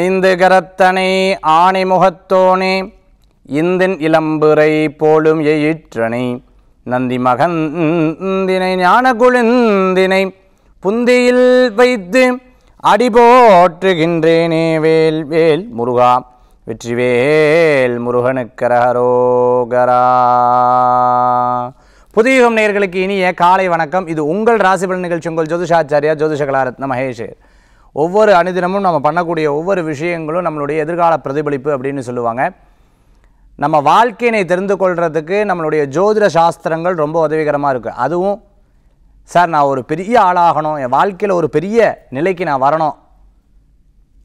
ஐந்து கரத்தனை ஆணை முகத்தோனே இந்தின் இளம்புரை போலும் எயிற்றனை நந்தி மகந்தினை ஞான குளிந்தினை புந்தியில் வைத்து அடிபோற்றுகின்றேனே வேல் வேல் முருகா வெற்றிவேல் முருகனுக்கரகரோகரா புதியுகம் நேர்களுக்கு இனிய காலை வணக்கம் இது உங்கள் ராசிபலன் நிகழ்ச்சி உங்கள் ஜோதிஷாச்சாரியா ஜோதிஷ கலாரத்ன மகேஷ் ஒவ்வொரு அனுதினமும் நம்ம பண்ணக்கூடிய ஒவ்வொரு விஷயங்களும் நம்மளுடைய எதிர்கால பிரதிபலிப்பு அப்படின்னு சொல்லுவாங்க நம்ம வாழ்க்கையினை தெரிந்து கொள்கிறதுக்கு நம்மளுடைய ஜோதிட சாஸ்திரங்கள் ரொம்ப உதவிகரமாக இருக்குது அதுவும் சார் நான் ஒரு பெரிய ஆளாகணும் என் வாழ்க்கையில் ஒரு பெரிய நிலைக்கு நான் வரணும்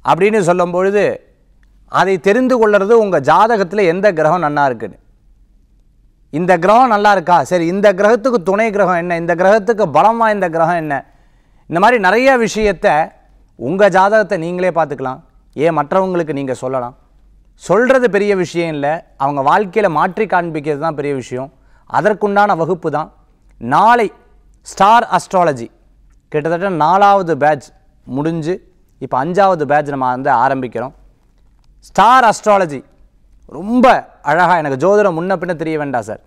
அப்படின்னு சொல்லும் பொழுது அதை தெரிந்து கொள்வது உங்கள் ஜாதகத்தில் எந்த கிரகம் நல்லா இருக்குன்னு இந்த கிரகம் நல்லா இருக்கா சரி இந்த கிரகத்துக்கு துணை கிரகம் என்ன இந்த கிரகத்துக்கு பலம் வாய்ந்த கிரகம் என்ன இந்த மாதிரி நிறைய விஷயத்தை உங்கள் ஜாதகத்தை நீங்களே பார்த்துக்கலாம் ஏன் மற்றவங்களுக்கு நீங்கள் சொல்லலாம் சொல்கிறது பெரிய விஷயம் இல்லை அவங்க வாழ்க்கையில் மாற்றி காண்பிக்கிறது தான் பெரிய விஷயம் அதற்குண்டான வகுப்பு தான் நாளை ஸ்டார் அஸ்ட்ராலஜி கிட்டத்தட்ட நாலாவது பேட்ச் முடிஞ்சு இப்போ அஞ்சாவது பேட்ச் நம்ம வந்து ஆரம்பிக்கிறோம் ஸ்டார் அஸ்ட்ராலஜி ரொம்ப அழகாக எனக்கு ஜோதிடம் முன்ன பின்ன தெரிய வேண்டாம் சார்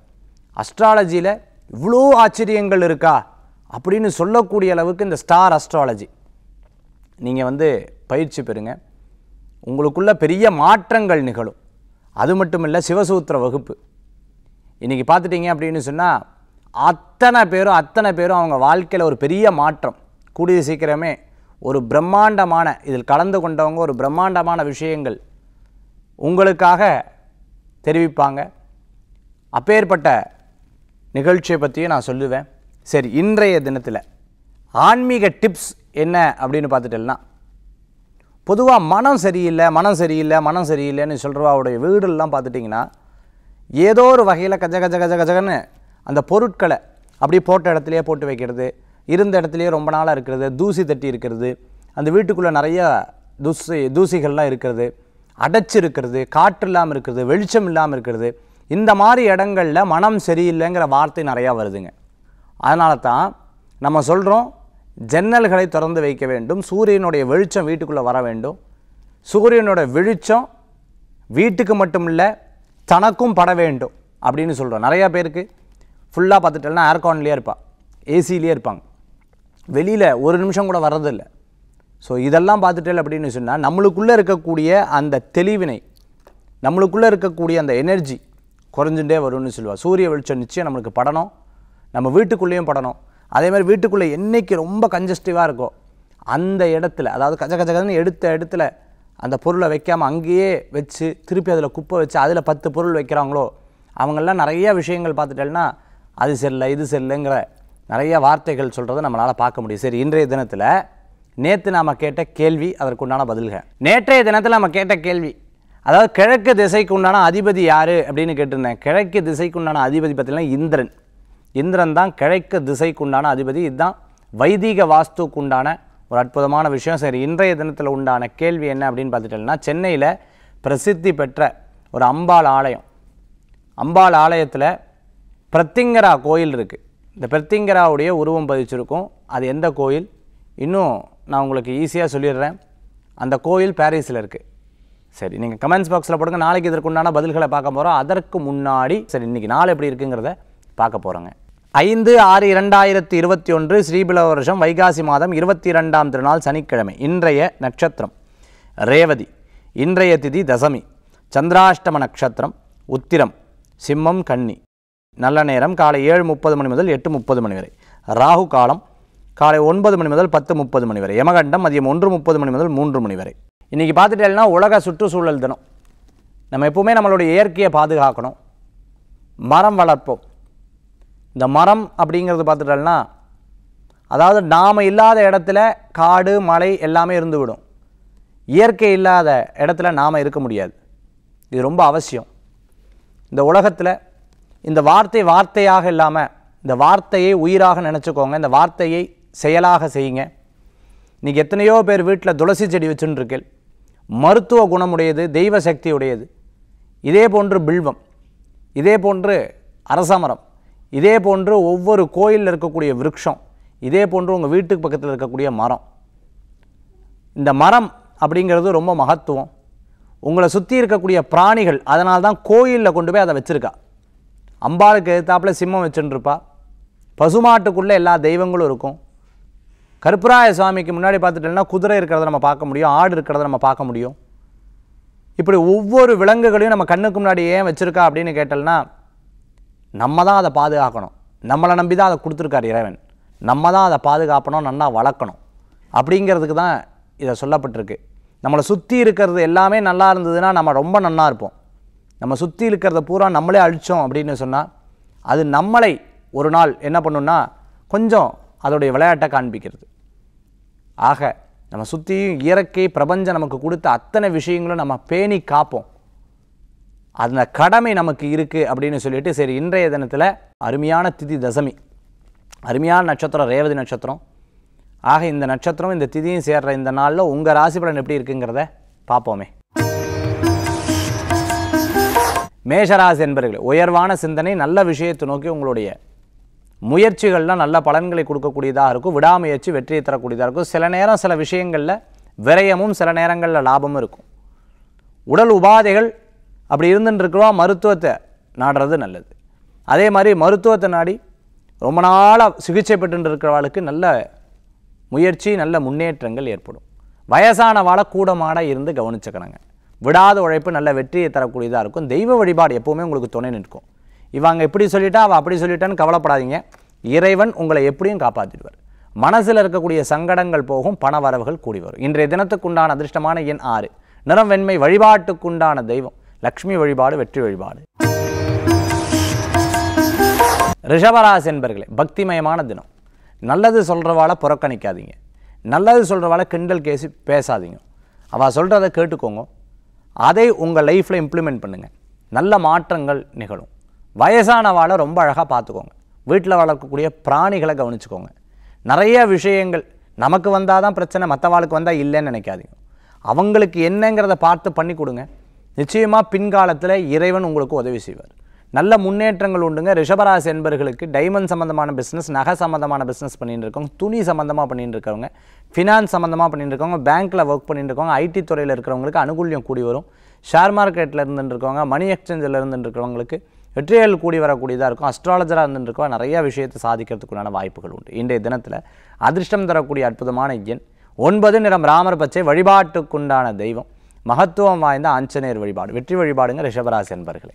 அஸ்ட்ராலஜியில் இவ்வளோ ஆச்சரியங்கள் இருக்கா அப்படின்னு சொல்லக்கூடிய அளவுக்கு இந்த ஸ்டார் அஸ்ட்ராலஜி நீங்கள் வந்து பயிற்சி பெறுங்க உங்களுக்குள்ள பெரிய மாற்றங்கள் நிகழும் அது மட்டும் இல்லை சிவசூத்திர வகுப்பு இன்றைக்கி பார்த்துட்டிங்க அப்படின்னு சொன்னால் அத்தனை பேரும் அத்தனை பேரும் அவங்க வாழ்க்கையில் ஒரு பெரிய மாற்றம் கூடிய சீக்கிரமே ஒரு பிரம்மாண்டமான இதில் கலந்து கொண்டவங்க ஒரு பிரம்மாண்டமான விஷயங்கள் உங்களுக்காக தெரிவிப்பாங்க அப்பேற்பட்ட நிகழ்ச்சியை பற்றியும் நான் சொல்லுவேன் சரி இன்றைய தினத்தில் ஆன்மீக டிப்ஸ் என்ன அப்படின்னு பார்த்துட்டேன்னா பொதுவாக மனம் சரியில்லை மனம் சரியில்லை மனம் சரியில்லைன்னு சொல்கிறவாவுடைய வீடுலாம் பார்த்துட்டிங்கன்னா ஏதோ ஒரு வகையில் கஜ கஜ கஜ கஜகன்னு அந்த பொருட்களை அப்படியே போட்ட இடத்துலையே போட்டு வைக்கிறது இருந்த இடத்துலையே ரொம்ப நாளாக இருக்கிறது தூசி தட்டி இருக்கிறது அந்த வீட்டுக்குள்ளே நிறைய தூசி தூசிகள்லாம் இருக்கிறது அடைச்சி இருக்கிறது காற்று இல்லாமல் இருக்கிறது வெளிச்சம் இல்லாமல் இருக்கிறது இந்த மாதிரி இடங்களில் மனம் சரியில்லைங்கிற வார்த்தை நிறையா வருதுங்க அதனால தான் நம்ம சொல்கிறோம் ஜன்னல்களை திறந்து வைக்க வேண்டும் சூரியனுடைய வெளிச்சம் வீட்டுக்குள்ளே வர வேண்டும் சூரியனோட வெளிச்சம் வீட்டுக்கு மட்டும் இல்லை தனக்கும் பட வேண்டும் அப்படின்னு சொல்கிறோம் நிறையா பேருக்கு ஃபுல்லாக பார்த்துட்டா ஏர்கான்லேயே இருப்பாள் ஏசிலேயே இருப்பாங்க வெளியில் ஒரு நிமிஷம் கூட வர்றதில்லை ஸோ இதெல்லாம் பார்த்துட்டேன் அப்படின்னு சொன்னால் நம்மளுக்குள்ளே இருக்கக்கூடிய அந்த தெளிவினை நம்மளுக்குள்ளே இருக்கக்கூடிய அந்த எனர்ஜி குறைஞ்சுட்டே வரும்னு சொல்லுவாள் சூரிய வெளிச்சம் நிச்சயம் நம்மளுக்கு படணும் நம்ம வீட்டுக்குள்ளேயும் படணும் அதே மாதிரி வீட்டுக்குள்ளே என்றைக்கு ரொம்ப கஞ்சஸ்டிவாக இருக்கும் அந்த இடத்துல அதாவது கஜ கஜ கஜன்னு எடுத்த இடத்துல அந்த பொருளை வைக்காமல் அங்கேயே வச்சு திருப்பி அதில் குப்பை வச்சு அதில் பத்து பொருள் வைக்கிறாங்களோ அவங்கெல்லாம் நிறையா விஷயங்கள் பார்த்துட்டேன்னா அது செல்ல இது செல்லுங்கிற நிறைய வார்த்தைகள் சொல்கிறத நம்மளால் பார்க்க முடியும் சரி இன்றைய தினத்தில் நேற்று நாம் கேட்ட கேள்வி அதற்குண்டான பதில்கள் நேற்றைய தினத்தில் நம்ம கேட்ட கேள்வி அதாவது கிழக்கு திசைக்கு உண்டான அதிபதி யார் அப்படின்னு கேட்டிருந்தேன் கிழக்கு திசைக்கு உண்டான அதிபதி பார்த்தீங்கன்னா இந்திரன் இந்திரன் தான் கிழக்கு திசைக்குண்டான அதிபதி இதுதான் வைதீக வாஸ்துக்குண்டான ஒரு அற்புதமான விஷயம் சரி இன்றைய தினத்தில் உண்டான கேள்வி என்ன அப்படின்னு பார்த்துட்டோம்னா சென்னையில் பிரசித்தி பெற்ற ஒரு அம்பாள் ஆலயம் அம்பாள் ஆலயத்தில் பிரத்திங்கரா கோயில் இருக்குது இந்த பிரத்திங்கராவுடைய உருவம் பதிச்சிருக்கும் அது எந்த கோயில் இன்னும் நான் உங்களுக்கு ஈஸியாக சொல்லிடுறேன் அந்த கோயில் பாரிஸில் இருக்குது சரி நீங்கள் கமெண்ட்ஸ் பாக்ஸில் போடுங்க நாளைக்கு இதற்குண்டான பதில்களை பார்க்க போகிறோம் அதற்கு முன்னாடி சரி இன்றைக்கி நாள் எப்படி இருக்குங்கிறத பார்க்க போகிறோங்க ஐந்து ஆறு இரண்டாயிரத்தி இருபத்தி ஒன்று ஸ்ரீபில வருஷம் வைகாசி மாதம் இருபத்தி இரண்டாம் திருநாள் சனிக்கிழமை இன்றைய நட்சத்திரம் ரேவதி இன்றைய திதி தசமி சந்திராஷ்டம நட்சத்திரம் உத்திரம் சிம்மம் கன்னி நல்ல நேரம் காலை ஏழு முப்பது மணி முதல் எட்டு முப்பது மணி வரை ராகு காலம் காலை ஒன்பது மணி முதல் பத்து முப்பது மணி வரை யமகண்டம் மதியம் ஒன்று முப்பது மணி முதல் மூன்று மணி வரை இன்றைக்கி பார்த்துட்டேன்னா உலக சுற்றுச்சூழல் தினம் நம்ம எப்போவுமே நம்மளுடைய இயற்கையை பாதுகாக்கணும் மரம் வளர்ப்போம் இந்த மரம் அப்படிங்கிறது பார்த்துட்டோம்னா அதாவது நாம் இல்லாத இடத்துல காடு மலை எல்லாமே இருந்துவிடும் இயற்கை இல்லாத இடத்துல நாம் இருக்க முடியாது இது ரொம்ப அவசியம் இந்த உலகத்தில் இந்த வார்த்தை வார்த்தையாக இல்லாமல் இந்த வார்த்தையை உயிராக நினச்சிக்கோங்க இந்த வார்த்தையை செயலாக செய்யுங்க இன்றைக்கி எத்தனையோ பேர் வீட்டில் துளசி செடி வச்சுட்டுருக்கேன் மருத்துவ குணமுடையது தெய்வ சக்தியுடையது இதே போன்று பில்வம் இதே போன்று அரசமரம் இதே போன்று ஒவ்வொரு கோயிலில் இருக்கக்கூடிய விருட்சம் இதே போன்று உங்கள் வீட்டுக்கு பக்கத்தில் இருக்கக்கூடிய மரம் இந்த மரம் அப்படிங்கிறது ரொம்ப மகத்துவம் உங்களை சுற்றி இருக்கக்கூடிய பிராணிகள் அதனால தான் கோயிலில் கொண்டு போய் அதை வச்சுருக்கா அம்பாளுக்கு எதிர்த்தாப்பில் சிம்மம் வச்சுட்டுருப்பா பசுமாட்டுக்குள்ளே எல்லா தெய்வங்களும் இருக்கும் கருப்பராய சுவாமிக்கு முன்னாடி பார்த்துட்டோம்னா குதிரை இருக்கிறத நம்ம பார்க்க முடியும் ஆடு இருக்கிறத நம்ம பார்க்க முடியும் இப்படி ஒவ்வொரு விலங்குகளையும் நம்ம கண்ணுக்கு முன்னாடி ஏன் வச்சுருக்கா அப்படின்னு கேட்டோம்னா நம்ம தான் அதை பாதுகாக்கணும் நம்மளை நம்பி தான் அதை கொடுத்துருக்காரு இறைவன் நம்ம தான் அதை பாதுகாப்பணும் நல்லா வளர்க்கணும் அப்படிங்கிறதுக்கு தான் இதை சொல்லப்பட்டிருக்கு நம்மளை சுற்றி இருக்கிறது எல்லாமே நல்லா இருந்ததுன்னா நம்ம ரொம்ப நல்லா இருப்போம் நம்ம சுற்றி இருக்கிறத பூரா நம்மளே அழித்தோம் அப்படின்னு சொன்னால் அது நம்மளை ஒரு நாள் என்ன பண்ணுன்னா கொஞ்சம் அதோடைய விளையாட்டை காண்பிக்கிறது ஆக நம்ம சுற்றியும் இயற்கை பிரபஞ்சம் நமக்கு கொடுத்த அத்தனை விஷயங்களும் நம்ம பேணி காப்போம் அந்த கடமை நமக்கு இருக்குது அப்படின்னு சொல்லிட்டு சரி இன்றைய தினத்தில் அருமையான திதி தசமி அருமையான நட்சத்திரம் ரேவதி நட்சத்திரம் ஆக இந்த நட்சத்திரம் இந்த திதியும் சேர்கிற இந்த நாளில் உங்கள் ராசி பலன் எப்படி இருக்குங்கிறத பார்ப்போமே மேஷராசி என்பர்கள் உயர்வான சிந்தனை நல்ல விஷயத்தை நோக்கி உங்களுடைய முயற்சிகள்லாம் நல்ல பலன்களை கொடுக்கக்கூடியதாக இருக்கும் விடாமுயற்சி வெற்றியை தரக்கூடியதாக இருக்கும் சில நேரம் சில விஷயங்களில் விரயமும் சில நேரங்களில் லாபமும் இருக்கும் உடல் உபாதைகள் அப்படி இருந்துட்டுருக்குறோம் மருத்துவத்தை நாடுறது நல்லது அதே மாதிரி மருத்துவத்தை நாடி ரொம்ப நாளாக சிகிச்சை பெற்றுருக்கிறவாளுக்கு நல்ல முயற்சி நல்ல முன்னேற்றங்கள் ஏற்படும் வயசானவாளை கூட இருந்து கவனிச்சுக்கிறாங்க விடாத உழைப்பு நல்ல வெற்றியை தரக்கூடியதாக இருக்கும் தெய்வ வழிபாடு எப்போவுமே உங்களுக்கு துணை நிற்கும் இவங்க இப்படி சொல்லிட்டா அவள் அப்படி சொல்லிட்டான்னு கவலைப்படாதீங்க இறைவன் உங்களை எப்படியும் காப்பாற்றிடுவார் மனசில் இருக்கக்கூடிய சங்கடங்கள் போகும் பண வரவுகள் கூடி வரும் இன்றைய தினத்துக்குண்டான அதிர்ஷ்டமான எண் ஆறு நிறம் வெண்மை வழிபாட்டுக்குண்டான தெய்வம் லக்ஷ்மி வழிபாடு வெற்றி வழிபாடு ரிஷபராசி என்பர்களே பக்திமயமான தினம் நல்லது சொல்கிறவாளை புறக்கணிக்காதீங்க நல்லது சொல்கிறவாளை கிண்டல் கேசி பேசாதீங்க அவள் சொல்கிறத கேட்டுக்கோங்க அதை உங்கள் லைஃப்பில் இம்ப்ளிமெண்ட் பண்ணுங்கள் நல்ல மாற்றங்கள் நிகழும் வயசானவாளை ரொம்ப அழகாக பார்த்துக்கோங்க வீட்டில் வளர்க்கக்கூடிய பிராணிகளை கவனிச்சுக்கோங்க நிறைய விஷயங்கள் நமக்கு வந்தால் தான் பிரச்சனை மற்றவாளுக்கு வந்தால் இல்லைன்னு நினைக்காதீங்க அவங்களுக்கு என்னங்கிறத பார்த்து பண்ணி கொடுங்க நிச்சயமாக பின்காலத்தில் இறைவன் உங்களுக்கு உதவி செய்வார் நல்ல முன்னேற்றங்கள் உண்டுங்க ரிஷபராசி என்பர்களுக்கு டைமண்ட் சம்மந்தமான பிஸ்னஸ் நகை சம்மந்தமான பிஸ்னஸ் பண்ணிகிட்டு இருக்கவங்க துணி சம்மந்தமாக பண்ணிகிட்டு இருக்கவங்க ஃபினான்ஸ் சம்மந்தமாக பண்ணிட்டு இருக்கவங்க பேங்க்கில் ஒர்க் பண்ணிட்டு இருக்கவங்க ஐடி துறையில் இருக்கிறவங்களுக்கு அனுகூல்யம் கூடி வரும் ஷேர் மார்க்கெட்டில் இருந்துட்டு இருக்கவங்க மணி எக்ஸ்சேஞ்சில் இருந்துட்டு இருக்கிறவங்களுக்கு வெற்றிகள் கூடி வரக்கூடியதாக இருக்கும் அஸ்ட்ராலஜராக இருந்துருக்கோ நிறையா விஷயத்தை சாதிக்கிறதுக்குண்டான வாய்ப்புகள் உண்டு இன்றைய தினத்தில் அதிர்ஷ்டம் தரக்கூடிய அற்புதமான எண் ஒன்பது நிறம் ராமர் பச்சை வழிபாட்டுக்குண்டான தெய்வம் மகத்துவம் வாய்ந்த ஆஞ்சநேயர் வழிபாடு வெற்றி வழிபாடுங்க ரிஷபராசி என்பர்களே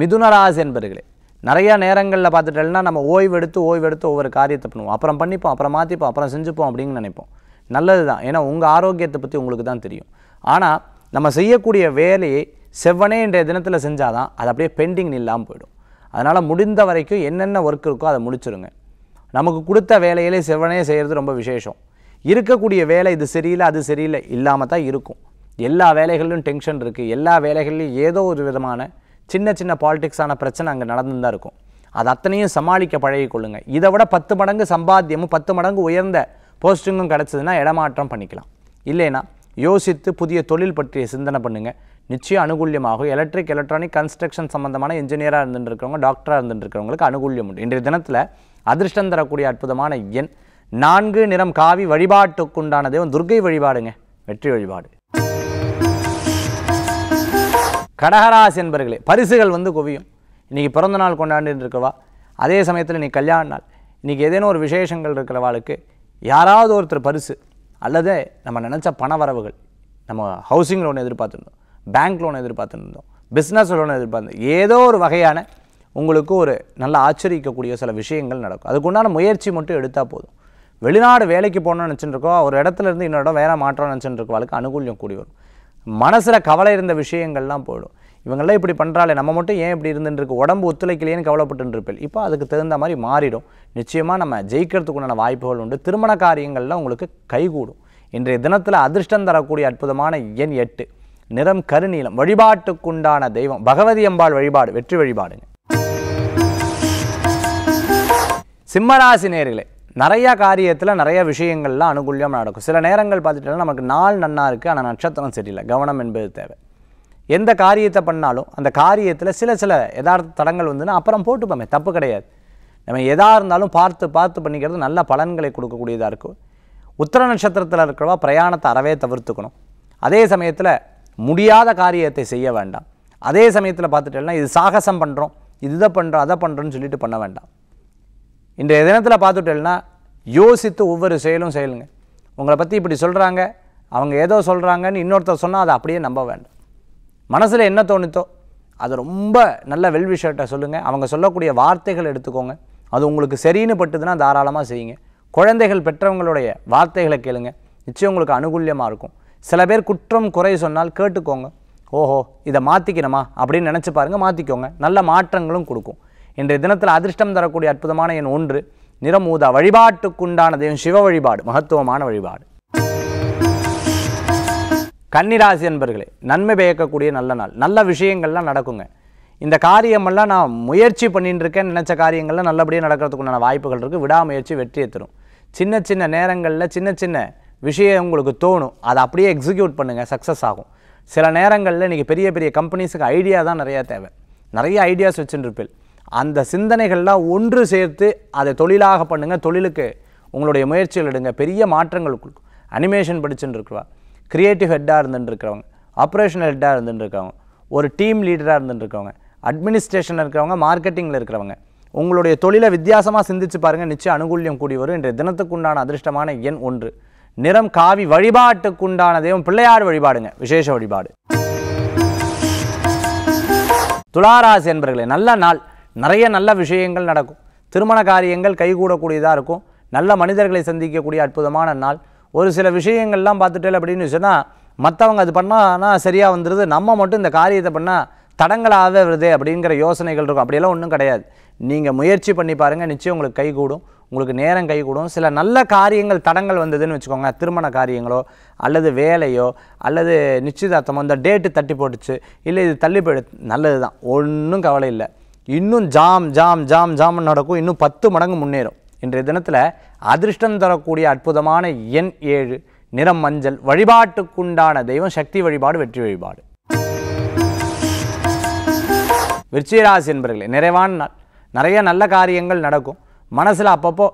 மிதுனராசி என்பர்களே நிறையா நேரங்களில் பார்த்துட்டோம்னா நம்ம ஓய்வு எடுத்து ஓய்வு எடுத்து ஒவ்வொரு காரியத்தை பண்ணுவோம் அப்புறம் பண்ணிப்போம் அப்புறம் மாற்றிப்போம் அப்புறம் செஞ்சுப்போம் அப்படின்னு நினைப்போம் நல்லது தான் ஏன்னா உங்கள் ஆரோக்கியத்தை பற்றி உங்களுக்கு தான் தெரியும் ஆனால் நம்ம செய்யக்கூடிய வேலையை செவ்வனே இன்றைய தினத்தில் செஞ்சால் தான் அது அப்படியே பெண்டிங் இல்லாமல் போயிடும் அதனால் முடிந்த வரைக்கும் என்னென்ன ஒர்க் இருக்கோ அதை முடிச்சுருங்க நமக்கு கொடுத்த வேலையிலே செவ்வனே செய்கிறது ரொம்ப விசேஷம் இருக்கக்கூடிய வேலை இது சரியில்லை அது சரியில்லை இல்லாமல் தான் இருக்கும் எல்லா வேலைகளிலும் டென்ஷன் இருக்குது எல்லா வேலைகள்லையும் ஏதோ ஒரு விதமான சின்ன சின்ன பாலிடிக்ஸான பிரச்சனை அங்கே நடந்து தான் இருக்கும் அது அத்தனையும் சமாளிக்க பழகிக்கொள்ளுங்க இதை விட பத்து மடங்கு சம்பாத்தியமும் பத்து மடங்கு உயர்ந்த போஸ்டிங்கும் கிடச்சதுன்னா இடமாற்றம் பண்ணிக்கலாம் இல்லைனா யோசித்து புதிய தொழில் பற்றிய சிந்தனை பண்ணுங்கள் நிச்சயம் அனுகூல்யமாகும் எலக்ட்ரிக் எலக்ட்ரானிக் கன்ஸ்ட்ரக்ஷன் சம்மந்தமான இன்ஜினியராக இருந்துட்டு இருக்கிறவங்க டாக்டராக இருந்துட்டு இருக்கிறவங்களுக்கு அனுகூல்யம் உண்டு இன்றைய தினத்தில் அதிர்ஷ்டம் தரக்கூடிய அற்புதமான எண் நான்கு நிறம் காவி வழிபாட்டுக்குண்டான தெய்வம் துர்கை வழிபாடுங்க வெற்றி வழிபாடு கடகராசி என்பர்களே பரிசுகள் வந்து குவியும் இன்றைக்கி பிறந்த நாள் கொண்டாண்டு இருக்கவா அதே சமயத்தில் நீ கல்யாண நாள் இன்றைக்கி ஏதேனும் ஒரு விசேஷங்கள் இருக்கிறவாளுக்கு யாராவது ஒருத்தர் பரிசு அல்லது நம்ம நினச்ச பண வரவுகள் நம்ம ஹவுசிங் லோன் எதிர்பார்த்துருந்தோம் பேங்க் லோன் எதிர்பார்த்துருந்தோம் பிஸ்னஸ் லோன் எதிர்பார்த்து ஏதோ ஒரு வகையான உங்களுக்கு ஒரு நல்லா ஆச்சரிக்கக்கூடிய சில விஷயங்கள் நடக்கும் அதுக்குண்டான முயற்சி மட்டும் எடுத்தால் போதும் வெளிநாடு வேலைக்கு போகணும்னு இருக்கோ ஒரு இடத்துல இருந்து இன்னொரு இடம் வேலை மாற்றோன்னு நினச்சிட்டு வாழ்க்கை அனுகூலியம் கூடி வரும் மனசில் கவலை இருந்த விஷயங்கள்லாம் போயிடும் இவங்கெல்லாம் இப்படி பண்ணுறாளே நம்ம மட்டும் ஏன் இப்படி இருந்துருக்கு உடம்பு ஒத்துழைக்கலையேன்னு கவலைப்பட்டு இருப்பேன் இப்போ அதுக்கு தகுந்த மாதிரி மாறிடும் நிச்சயமாக நம்ம ஜெயிக்கிறதுக்குண்டான வாய்ப்புகள் உண்டு திருமண காரியங்கள்லாம் உங்களுக்கு கைகூடும் இன்றைய தினத்தில் அதிர்ஷ்டம் தரக்கூடிய அற்புதமான எண் எட்டு நிறம் கருநீளம் வழிபாட்டுக்குண்டான தெய்வம் பகவதி அம்பாள் வழிபாடு வெற்றி வழிபாடுங்க சிம்மராசி நேர்களே நிறையா காரியத்தில் நிறைய விஷயங்கள்லாம் அனுகூலியம் நடக்கும் சில நேரங்கள் பார்த்துட்டோம்னா நமக்கு நாள் நன்னாக இருக்குது ஆனால் நட்சத்திரம் சரியில்லை கவனம் என்பது தேவை எந்த காரியத்தை பண்ணாலும் அந்த காரியத்தில் சில சில எதார்த்த தடங்கள் வந்துன்னா அப்புறம் போட்டுப்போமே தப்பு கிடையாது நம்ம எதாக இருந்தாலும் பார்த்து பார்த்து பண்ணிக்கிறது நல்ல பலன்களை கொடுக்கக்கூடியதாக இருக்கும் உத்தர நட்சத்திரத்தில் இருக்கிறவா பிரயாணத்தை அறவே தவிர்த்துக்கணும் அதே சமயத்தில் முடியாத காரியத்தை செய்ய வேண்டாம் அதே சமயத்தில் பார்த்துட்டேன்னா இது சாகசம் பண்ணுறோம் இது இதை பண்ணுறோம் அதை பண்ணுறோன்னு சொல்லிட்டு பண்ண வேண்டாம் இன்றைய தினத்தில் பார்த்துட்டேன்னா யோசித்து ஒவ்வொரு செயலும் செயலுங்க உங்களை பற்றி இப்படி சொல்கிறாங்க அவங்க ஏதோ சொல்கிறாங்கன்னு இன்னொருத்தர் சொன்னால் அதை அப்படியே நம்ப வேண்டாம் மனசில் என்ன தோணுத்தோ அது ரொம்ப நல்ல வெல்விஷர்ட்டை சொல்லுங்கள் அவங்க சொல்லக்கூடிய வார்த்தைகள் எடுத்துக்கோங்க அது உங்களுக்கு சரின்னு பட்டுதுன்னா தாராளமாக செய்யுங்க குழந்தைகள் பெற்றவங்களுடைய வார்த்தைகளை கேளுங்க நிச்சயம் உங்களுக்கு அனுகூல்யமாக இருக்கும் சில பேர் குற்றம் குறை சொன்னால் கேட்டுக்கோங்க ஓஹோ இதை மாற்றிக்கணுமா அப்படின்னு நினச்சி பாருங்கள் மாற்றிக்கோங்க நல்ல மாற்றங்களும் கொடுக்கும் இன்றைய தினத்தில் அதிர்ஷ்டம் தரக்கூடிய அற்புதமான என் ஒன்று நிறமூதா வழிபாட்டுக்குண்டானது என் சிவ வழிபாடு மகத்துவமான வழிபாடு கன்னிராசி என்பர்களே நன்மை பயக்கக்கூடிய நல்ல நாள் நல்ல விஷயங்கள்லாம் நடக்குங்க இந்த காரியமெல்லாம் நான் முயற்சி பண்ணிட்டு இருக்கேன் நினச்ச காரியங்கள்லாம் நல்லபடியாக நடக்கிறதுக்குண்டான வாய்ப்புகள் இருக்குது விடாமுயற்சி வெற்றியை தரும் சின்ன சின்ன நேரங்களில் சின்ன சின்ன விஷயம் உங்களுக்கு தோணும் அதை அப்படியே எக்ஸிக்யூட் பண்ணுங்கள் சக்ஸஸ் ஆகும் சில நேரங்களில் இன்றைக்கி பெரிய பெரிய கம்பெனிஸுக்கு ஐடியா தான் நிறையா தேவை நிறைய ஐடியாஸ் வச்சுருப்பேன் அந்த சிந்தனைகள்லாம் ஒன்று சேர்த்து அதை தொழிலாக பண்ணுங்கள் தொழிலுக்கு உங்களுடைய முயற்சிகள் எடுங்க பெரிய மாற்றங்களுக்குள் அனிமேஷன் படிச்சுட்டு இருக்கிறவா க்ரியேட்டிவ் ஹெட்டாக இருந்துட்டுருக்கிறவங்க ஆப்ரேஷனல் ஹெட்டாக இருந்துட்டுருக்கவங்க ஒரு டீம் லீடராக இருந்துட்டுருக்கவங்க அட்மினிஸ்ட்ரேஷனில் இருக்கிறவங்க மார்க்கெட்டிங்கில் இருக்கிறவங்க உங்களுடைய தொழிலை வித்தியாசமாக சிந்திச்சு பாருங்கள் நிச்சயம் அனுகூல்யம் கூடி வரும் இன்றைய தினத்துக்குண்டான அதிர்ஷ்டமான எண் ஒன்று நிறம் காவி வழிபாட்டுக்குண்டான தெய்வம் பிள்ளையார் வழிபாடுங்க விசேஷ வழிபாடு துளாராசி என்பர்களே நல்ல நாள் நிறைய நல்ல விஷயங்கள் நடக்கும் திருமண காரியங்கள் கைகூடக்கூடியதாக இருக்கும் நல்ல மனிதர்களை சந்திக்கக்கூடிய அற்புதமான நாள் ஒரு சில விஷயங்கள்லாம் பார்த்துட்டேன் அப்படின்னு சொன்னால் மற்றவங்க அது பண்ணானா சரியாக வந்துடுது நம்ம மட்டும் இந்த காரியத்தை பண்ணால் தடங்களாக வருது அப்படிங்கிற யோசனைகள் இருக்கும் அப்படியெல்லாம் ஒன்றும் கிடையாது நீங்கள் முயற்சி பண்ணி பாருங்கள் நிச்சயம் உங்களுக்கு கைகூடும் உங்களுக்கு நேரம் கைகூடும் சில நல்ல காரியங்கள் தடங்கள் வந்ததுன்னு வச்சுக்கோங்க திருமண காரியங்களோ அல்லது வேலையோ அல்லது நிச்சயதார்த்தமோ இந்த டேட்டு தட்டி போட்டுச்சு இல்லை இது தள்ளி போயிடு நல்லது தான் ஒன்றும் கவலை இல்லை இன்னும் ஜாம் ஜாம் ஜாம் ஜாம் நடக்கும் இன்னும் பத்து மடங்கு முன்னேறும் இன்றைய தினத்தில் அதிர்ஷ்டம் தரக்கூடிய அற்புதமான எண் ஏழு நிறம் மஞ்சள் வழிபாட்டுக்குண்டான தெய்வம் சக்தி வழிபாடு வெற்றி வழிபாடு விருச்சிகராசி என்பர்களே நிறைவான நாள் நிறைய நல்ல காரியங்கள் நடக்கும் மனசில் அப்பப்போ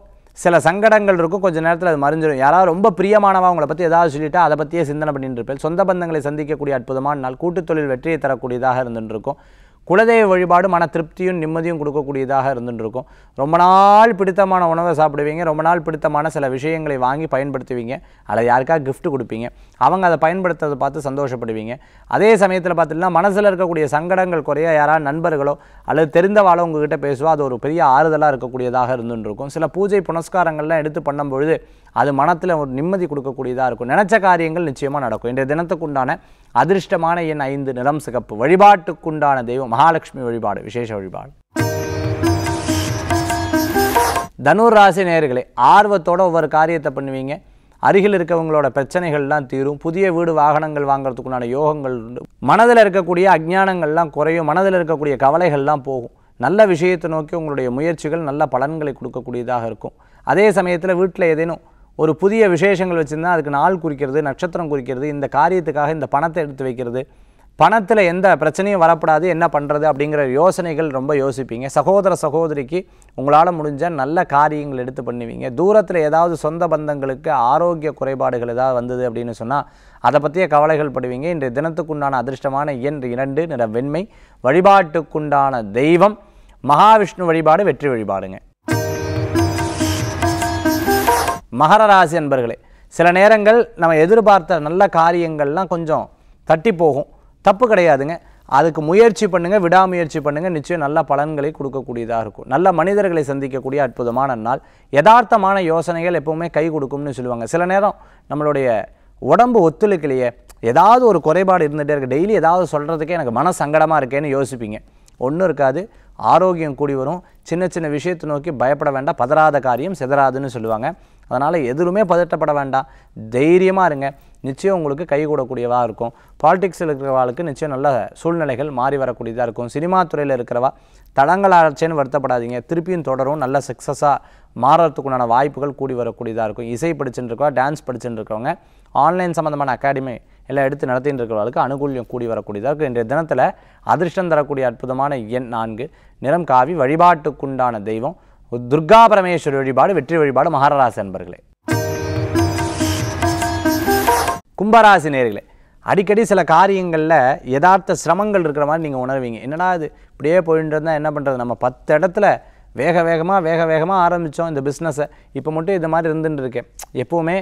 சில சங்கடங்கள் இருக்கும் கொஞ்சம் நேரத்தில் அது மறைஞ்சிடும் யாராவது ரொம்ப பிரியமானவா அவங்கள பற்றி ஏதாவது சொல்லிவிட்டு அதை பற்றியே சிந்தனை பண்ணிட்டு இருப்பேன் சொந்த பந்தங்களை சந்திக்கக்கூடிய அற்புதமான நாள் கூட்டுத் தொழில் வெற்றியை தரக்கூடியதாக இருந்துட்டு இருக்கும் குலதெய்வ வழிபாடு மன திருப்தியும் நிம்மதியும் கொடுக்கக்கூடியதாக இருந்துருக்கும் ரொம்ப நாள் பிடித்தமான உணவை சாப்பிடுவீங்க ரொம்ப நாள் பிடித்தமான சில விஷயங்களை வாங்கி பயன்படுத்துவீங்க அதில் யாருக்கா கிஃப்ட் கொடுப்பீங்க அவங்க அதை பயன்படுத்துறதை பார்த்து சந்தோஷப்படுவீங்க அதே சமயத்தில் பார்த்திங்கன்னா மனசில் இருக்கக்கூடிய சங்கடங்கள் குறைய யாராவது நண்பர்களோ அல்லது தெரிந்தவாளோ உங்ககிட்ட பேசுவோ அது ஒரு பெரிய ஆறுதலாக இருக்கக்கூடியதாக இருந்துட்டுருக்கும் சில பூஜை புனஸ்காரங்கள்லாம் எடுத்து பண்ணும்பொழுது அது மனத்தில் ஒரு நிம்மதி கொடுக்கக்கூடியதாக இருக்கும் நினச்ச காரியங்கள் நிச்சயமாக நடக்கும் இன்றைய தினத்துக்குண்டான அதிர்ஷ்டமான என் ஐந்து நிறம் சிகப்பு வழிபாட்டுக்குண்டான தெய்வம் மகாலட்சுமி வழிபாடு விசேஷ வழிபாடு தனுர் ராசி நேர்களே ஆர்வத்தோடு ஒவ்வொரு காரியத்தை பண்ணுவீங்க அருகில் இருக்கவங்களோட பிரச்சனைகள்லாம் தீரும் புதிய வீடு வாகனங்கள் வாங்கிறதுக்குண்டான யோகங்கள் உண்டு மனதில் இருக்கக்கூடிய அஜ்ஞானங்கள்லாம் குறையும் மனதில் இருக்கக்கூடிய கவலைகள்லாம் போகும் நல்ல விஷயத்தை நோக்கி உங்களுடைய முயற்சிகள் நல்ல பலன்களை கொடுக்கக்கூடியதாக இருக்கும் அதே சமயத்தில் வீட்டில் ஏதேனும் ஒரு புதிய விசேஷங்கள் வச்சுருந்தா அதுக்கு நாள் குறிக்கிறது நட்சத்திரம் குறிக்கிறது இந்த காரியத்துக்காக இந்த பணத்தை எடுத்து வைக்கிறது பணத்தில் எந்த பிரச்சனையும் வரப்படாது என்ன பண்ணுறது அப்படிங்கிற யோசனைகள் ரொம்ப யோசிப்பீங்க சகோதர சகோதரிக்கு உங்களால் முடிஞ்ச நல்ல காரியங்கள் எடுத்து பண்ணுவீங்க தூரத்தில் ஏதாவது சொந்த பந்தங்களுக்கு ஆரோக்கிய குறைபாடுகள் ஏதாவது வந்தது அப்படின்னு சொன்னால் அதை பற்றிய கவலைகள் படுவீங்க இன்றைய தினத்துக்குண்டான அதிர்ஷ்டமான எண் இரண்டு நிற வெண்மை வழிபாட்டுக்குண்டான தெய்வம் மகாவிஷ்ணு வழிபாடு வெற்றி வழிபாடுங்க மகர ராசி அன்பர்களே சில நேரங்கள் நம்ம எதிர்பார்த்த நல்ல காரியங்கள்லாம் கொஞ்சம் தட்டி போகும் தப்பு கிடையாதுங்க அதுக்கு முயற்சி பண்ணுங்கள் விடாமுயற்சி பண்ணுங்கள் நிச்சயம் நல்ல பலன்களை கொடுக்கக்கூடியதாக இருக்கும் நல்ல மனிதர்களை சந்திக்கக்கூடிய அற்புதமான நாள் யதார்த்தமான யோசனைகள் எப்போவுமே கை கொடுக்கும்னு சொல்லுவாங்க சில நேரம் நம்மளுடைய உடம்பு ஒத்துழைக்கலையே ஏதாவது ஒரு குறைபாடு இருந்துகிட்டே இருக்குது டெய்லி ஏதாவது சொல்கிறதுக்கே எனக்கு மன சங்கடமாக இருக்கேன்னு யோசிப்பீங்க ஒன்றும் இருக்காது ஆரோக்கியம் கூடி வரும் சின்ன சின்ன விஷயத்தை நோக்கி பயப்பட வேண்டாம் பதறாத காரியம் செதறாதுன்னு சொல்லுவாங்க அதனால் எதுவுமே பதட்டப்பட வேண்டாம் தைரியமாக இருங்க நிச்சயம் உங்களுக்கு கை கூடக்கூடியவாக இருக்கும் பாலிடிக்ஸில் இருக்கிறவாளுக்கு நிச்சயம் நல்ல சூழ்நிலைகள் மாறி வரக்கூடியதாக இருக்கும் சினிமா துறையில் இருக்கிறவா தடங்களாச்சேன்னு வருத்தப்படாதீங்க திருப்பியும் தொடரும் நல்ல சக்ஸஸாக மாறுறதுக்குண்டான வாய்ப்புகள் கூடி வரக்கூடியதாக இருக்கும் இசை படிச்சுட்டு இருக்கவா டான்ஸ் படிச்சுட்டு இருக்கவங்க ஆன்லைன் சம்மந்தமான அகாடமி எல்லாம் எடுத்து நடத்திட்டு இருக்கிறவர்களுக்கு அனுகூல்யம் கூடி வரக்கூடியதாக இருக்கும் இன்றைய தினத்தில் அதிர்ஷ்டம் தரக்கூடிய அற்புதமான எண் நான்கு நிறம் காவி வழிபாட்டுக்குண்டான தெய்வம் துர்கா பரமேஸ்வரி வழிபாடு வெற்றி வழிபாடு மகாராசி அன்பர்களே கும்பராசி நேர்களே அடிக்கடி சில காரியங்களில் யதார்த்த சிரமங்கள் இருக்கிற மாதிரி நீங்கள் உணர்வீங்க என்னடா இது இப்படியே போயிட்டு இருந்தால் என்ன பண்ணுறது நம்ம பத்து இடத்துல வேக வேகமாக வேக வேகமாக ஆரம்பித்தோம் இந்த பிஸ்னஸை இப்போ மட்டும் இது மாதிரி இருந்துட்டு இருக்கேன் எப்போவுமே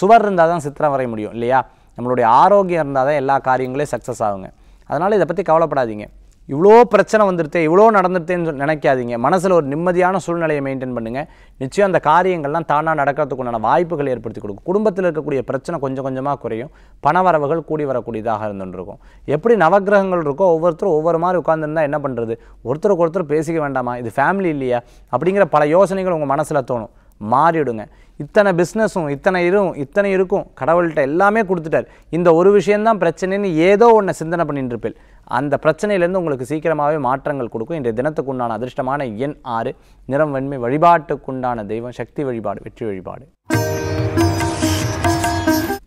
சுவர் இருந்தால் தான் சித்திரம் வரைய முடியும் இல்லையா நம்மளுடைய ஆரோக்கியம் இருந்தால் தான் எல்லா காரியங்களையும் சக்ஸஸ் ஆகுங்க அதனால் இதை பற்றி கவலைப்படாதீங்க இவ்வளோ பிரச்சனை வந்துருத்தே இவ்வளோ நடந்துருத்தேன்னு நினைக்காதீங்க மனசில் ஒரு நிம்மதியான சூழ்நிலையை மெயின்டைன் பண்ணுங்கள் நிச்சயம் அந்த காரியங்கள்லாம் தானாக நடக்கிறதுக்கு உண்டான வாய்ப்புகள் ஏற்படுத்தி கொடுக்கும் குடும்பத்தில் இருக்கக்கூடிய பிரச்சனை கொஞ்சம் கொஞ்சமாக குறையும் பணவரவுகள் கூடி வரக்கூடியதாக இருந்துருக்கும் எப்படி நவகிரகங்கள் இருக்கோ ஒவ்வொருத்தரும் ஒவ்வொரு மாதிரி உட்காந்துருந்தா என்ன பண்ணுறது ஒருத்தருக்கு ஒருத்தர் பேசிக்க வேண்டாமா இது ஃபேமிலி இல்லையா அப்படிங்கிற பல யோசனைகள் உங்கள் மனசில் தோணும் மாறிடுங்க இத்தனை பிஸ்னஸும் இத்தனை இதுவும் இத்தனை இருக்கும் கடவுள்கிட்ட எல்லாமே கொடுத்துட்டார் இந்த ஒரு விஷயந்தான் பிரச்சனைன்னு ஏதோ ஒன்று சிந்தனை பண்ணிட்டு இருப்பேன் அந்த பிரச்சனையிலேருந்து உங்களுக்கு சீக்கிரமாகவே மாற்றங்கள் கொடுக்கும் இன்றைய தினத்துக்கு உண்டான அதிர்ஷ்டமான எண் ஆறு நிறம் வெண்மை வழிபாட்டுக்குண்டான தெய்வம் சக்தி வழிபாடு வெற்றி வழிபாடு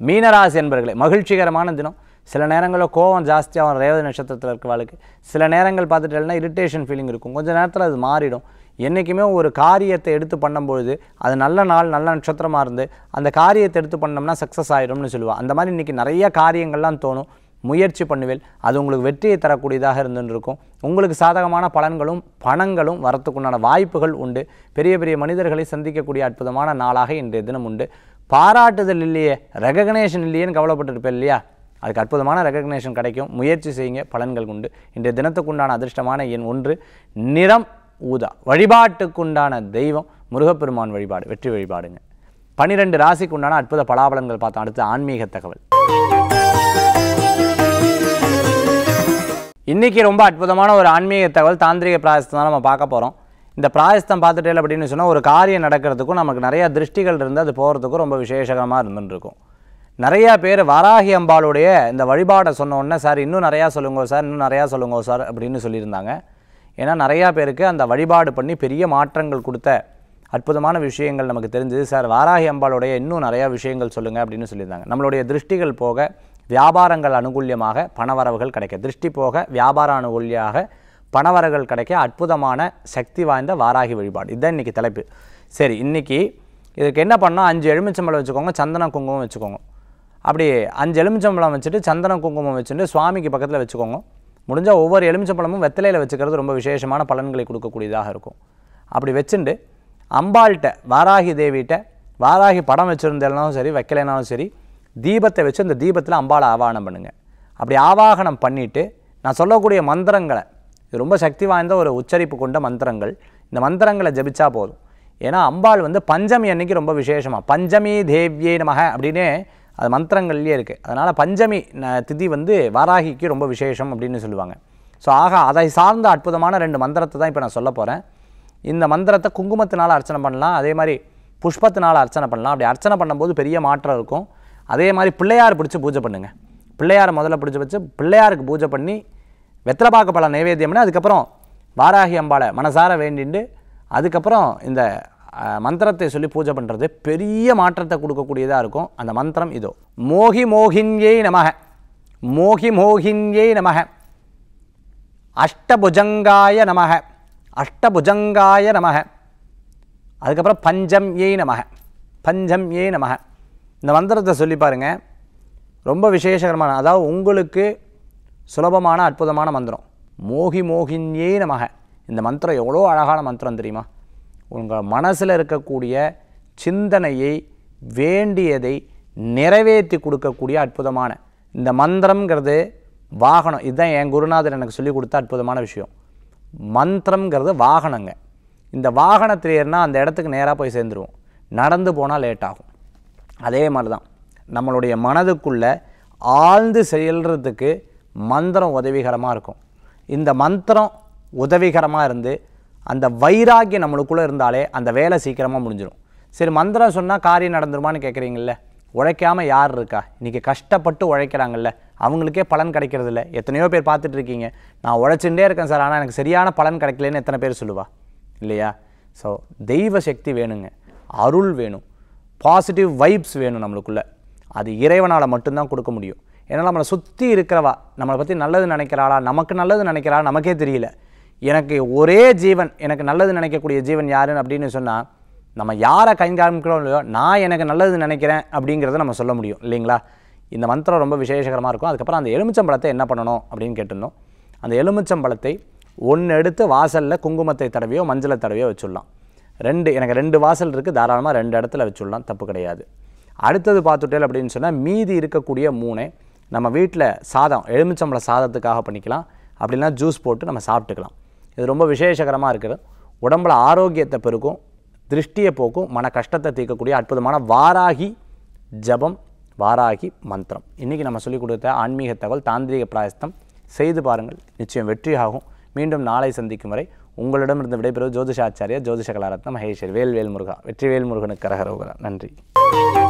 மீனராசி என்பர்களே மகிழ்ச்சிகரமான தினம் சில நேரங்களில் கோவம் ஜாஸ்தியாகும் ரேவதி நட்சத்திரத்தில் இருக்கிறவளுக்கு சில நேரங்கள் பார்த்துட்டேன்னா இரிட்டேஷன் ஃபீலிங் இருக்கும் கொஞ்சம் நேரத்தில் அது மாறிடும் என்றைக்குமே ஒரு காரியத்தை எடுத்து பண்ணும்பொழுது அது நல்ல நாள் நல்ல நட்சத்திரமாக இருந்து அந்த காரியத்தை எடுத்து பண்ணோம்னா சக்ஸஸ் ஆகிடும்னு சொல்லுவாள் அந்த மாதிரி இன்றைக்கி நிறைய காரியங்கள்லாம் தோணும் முயற்சி பண்ணுவேன் அது உங்களுக்கு வெற்றியை தரக்கூடியதாக இருந்துருக்கும் உங்களுக்கு சாதகமான பலன்களும் பணங்களும் வரத்துக்குண்டான வாய்ப்புகள் உண்டு பெரிய பெரிய மனிதர்களை சந்திக்கக்கூடிய அற்புதமான நாளாக இன்றைய தினம் உண்டு பாராட்டுதல் இல்லையே ரெகக்னேஷன் இல்லையேன்னு கவலைப்பட்டிருப்பேன் இல்லையா அதுக்கு அற்புதமான ரெகக்னேஷன் கிடைக்கும் முயற்சி செய்யுங்க பலன்கள் உண்டு இன்றைய தினத்துக்குண்டான அதிர்ஷ்டமான எண் ஒன்று நிறம் ஊதா வழிபாட்டுக்குண்டான தெய்வம் முருகப்பெருமான் வழிபாடு வெற்றி வழிபாடுங்க பன்னிரெண்டு ராசிக்கு உண்டான அற்புத பலாபலங்கள் பார்த்தோம் அடுத்து ஆன்மீக தகவல் இன்றைக்கி ரொம்ப அற்புதமான ஒரு ஆன்மீக தகவல் தாந்திரிக பிராயசத்தை தான் நம்ம பார்க்க போகிறோம் இந்த பிராயஸ்தம் பார்த்துட்டே அப்படின்னு சொன்னால் ஒரு காரியம் நடக்கிறதுக்கும் நமக்கு நிறையா திருஷ்டிகள் இருந்து அது போகிறதுக்கும் ரொம்ப விசேஷகமாக இருந்துருக்கும் நிறையா பேர் வராகி அம்பாளுடைய இந்த வழிபாடை சொன்னோன்னே சார் இன்னும் நிறையா சொல்லுங்க சார் இன்னும் நிறையா சொல்லுங்க சார் அப்படின்னு சொல்லியிருந்தாங்க ஏன்னா நிறையா பேருக்கு அந்த வழிபாடு பண்ணி பெரிய மாற்றங்கள் கொடுத்த அற்புதமான விஷயங்கள் நமக்கு தெரிஞ்சுது சார் வாராகி அம்பாளுடைய இன்னும் நிறையா விஷயங்கள் சொல்லுங்கள் அப்படின்னு சொல்லியிருந்தாங்க நம்மளுடைய திருஷ்டிகள் போக வியாபாரங்கள் அனுகூல்யமாக பணவரவுகள் கிடைக்க திருஷ்டி போக வியாபார அனுகூலியாக பணவரவுகள் கிடைக்க அற்புதமான சக்தி வாய்ந்த வாராகி வழிபாடு இதுதான் இன்றைக்கி தலைப்பு சரி இன்றைக்கி இதுக்கு என்ன பண்ணால் அஞ்சு எலுமிச்சம்பழம் வச்சுக்கோங்க சந்தன குங்குமம் வச்சுக்கோங்க அப்படி அஞ்சு எலுமிச்சம்பழம் வச்சுட்டு சந்தன குங்குமம் வச்சுட்டு சுவாமிக்கு பக்கத்தில் வச்சுக்கோங்க முடிஞ்சால் ஒவ்வொரு எலுமிச்சம்பழமும் வெத்தலையில் வச்சுக்கிறது ரொம்ப விசேஷமான பலன்களை கொடுக்கக்கூடியதாக இருக்கும் அப்படி வச்சுட்டு அம்பாள்கிட்ட வாராகி தேவிகிட்ட வாராகி படம் வச்சுருந்தாலும் சரி வைக்கலைனாலும் சரி தீபத்தை வச்சு அந்த தீபத்தில் அம்பாவை ஆவாகனம் பண்ணுங்கள் அப்படி ஆவாகனம் பண்ணிவிட்டு நான் சொல்லக்கூடிய மந்திரங்களை இது ரொம்ப சக்தி வாய்ந்த ஒரு உச்சரிப்பு கொண்ட மந்திரங்கள் இந்த மந்திரங்களை ஜபிச்சா போதும் ஏன்னா அம்பாள் வந்து பஞ்சமி அன்னைக்கு ரொம்ப விசேஷமாக பஞ்சமி தேவியே நமக அப்படின்னு அது மந்திரங்கள்லேயே இருக்குது அதனால் பஞ்சமி திதி வந்து வாராகிக்கு ரொம்ப விசேஷம் அப்படின்னு சொல்லுவாங்க ஸோ ஆக அதை சார்ந்த அற்புதமான ரெண்டு மந்திரத்தை தான் இப்போ நான் சொல்ல போகிறேன் இந்த மந்திரத்தை குங்குமத்தினால் அர்ச்சனை பண்ணலாம் அதே மாதிரி புஷ்பத்தினால் அர்ச்சனை பண்ணலாம் அப்படி அர்ச்சனை பண்ணும்போது பெரிய மாற்றம் இருக்கும் அதே மாதிரி பிள்ளையார் பிடிச்சி பூஜை பண்ணுங்கள் பிள்ளையார் முதல்ல பிடிச்சி வச்சு பிள்ளையாருக்கு பூஜை பண்ணி வெத்திரபாக்க பழம் நைவேத்தியம்னா அதுக்கப்புறம் வாராகி அம்பாளை மனசார வேண்டிண்டு அதுக்கப்புறம் இந்த மந்திரத்தை சொல்லி பூஜை பண்ணுறது பெரிய மாற்றத்தை கொடுக்கக்கூடியதாக இருக்கும் அந்த மந்திரம் இதோ மோகி மோகின்யே நமக மோகி மோகின்யே நமக அஷ்டபுஜங்காய நமக அஷ்டபுஜங்காய நமக அதுக்கப்புறம் பஞ்சம் ஏய் நமக பஞ்சம் ஏய் நமக இந்த மந்திரத்தை சொல்லி பாருங்கள் ரொம்ப விசேஷகரமான அதாவது உங்களுக்கு சுலபமான அற்புதமான மந்திரம் மோகி மோகின்யே நமக இந்த மந்திரம் எவ்வளோ அழகான மந்திரம் தெரியுமா உங்கள் மனசில் இருக்கக்கூடிய சிந்தனையை வேண்டியதை நிறைவேற்றி கொடுக்கக்கூடிய அற்புதமான இந்த மந்திரங்கிறது வாகனம் இதுதான் என் குருநாதர் எனக்கு சொல்லிக் கொடுத்த அற்புதமான விஷயம் மந்திரங்கிறது வாகனங்க இந்த வாகனத்தில் ஏறினா அந்த இடத்துக்கு நேராக போய் சேர்ந்துருவோம் நடந்து போனால் லேட் ஆகும் அதே மாதிரி தான் நம்மளுடைய மனதுக்குள்ளே ஆழ்ந்து செயல்றதுக்கு மந்திரம் உதவிகரமாக இருக்கும் இந்த மந்திரம் உதவிகரமாக இருந்து அந்த வைராக்கியம் நம்மளுக்குள்ளே இருந்தாலே அந்த வேலை சீக்கிரமாக முடிஞ்சிடும் சரி மந்திரம் சொன்னால் காரியம் நடந்துருமான்னு கேட்குறீங்கள உழைக்காமல் யார் இருக்கா இன்றைக்கி கஷ்டப்பட்டு உழைக்கிறாங்கல்ல அவங்களுக்கே பலன் கிடைக்கிறது இல்லை எத்தனையோ பேர் பார்த்துட்டு இருக்கீங்க நான் உழைச்சுட்டே இருக்கேன் சார் ஆனால் எனக்கு சரியான பலன் கிடைக்கலன்னு எத்தனை பேர் சொல்லுவா இல்லையா ஸோ தெய்வ சக்தி வேணுங்க அருள் வேணும் பாசிட்டிவ் வைப்ஸ் வேணும் நம்மளுக்குள்ளே அது இறைவனால் மட்டும்தான் கொடுக்க முடியும் ஏன்னா நம்மளை சுற்றி இருக்கிறவா நம்மளை பற்றி நல்லது நினைக்கிறாளா நமக்கு நல்லது நினைக்கிறா நமக்கே தெரியல எனக்கு ஒரே ஜீவன் எனக்கு நல்லது நினைக்கக்கூடிய ஜீவன் யாருன்னு அப்படின்னு சொன்னால் நம்ம யாரை கைங்காமிக்கிறோம் இல்லையோ நான் எனக்கு நல்லது நினைக்கிறேன் அப்படிங்கிறத நம்ம சொல்ல முடியும் இல்லைங்களா இந்த மந்திரம் ரொம்ப விசேஷகரமாக இருக்கும் அதுக்கப்புறம் அந்த எலுமிச்சம்பழத்தை என்ன பண்ணணும் அப்படின்னு கேட்டிருந்தோம் அந்த எலுமிச்சம்பழத்தை ஒன்று எடுத்து வாசலில் குங்குமத்தை தடவையோ மஞ்சளை தடவையோ வச்சுடலாம் ரெண்டு எனக்கு ரெண்டு வாசல் இருக்குது தாராளமாக ரெண்டு இடத்துல வச்சுடலாம் தப்பு கிடையாது அடுத்தது பார்த்துட்டே அப்படின்னு சொன்னால் மீதி இருக்கக்கூடிய மூணை நம்ம வீட்டில் சாதம் எலுமிச்சம்பளை சாதத்துக்காக பண்ணிக்கலாம் அப்படின்னா ஜூஸ் போட்டு நம்ம சாப்பிட்டுக்கலாம் இது ரொம்ப விசேஷகரமாக இருக்குது உடம்புல ஆரோக்கியத்தை பெருக்கும் திருஷ்டியை போக்கும் மன கஷ்டத்தை தீர்க்கக்கூடிய அற்புதமான வாராகி ஜபம் வாராகி மந்திரம் இன்றைக்கி நம்ம சொல்லிக் கொடுத்த ஆன்மீக தகவல் தாந்திரிக பிராயஸ்தம் செய்து பாருங்கள் நிச்சயம் வெற்றியாகும் மீண்டும் நாளை சந்திக்கும் வரை இருந்து விடைபெறுவது ஜோதிஷாச்சாரியா ஜோதிஷ கலாரத்ன மகேஸ்வர் வேல்வேல் முருகா வெற்றிவேல் முருகனுக்கு கரகரோகரா நன்றி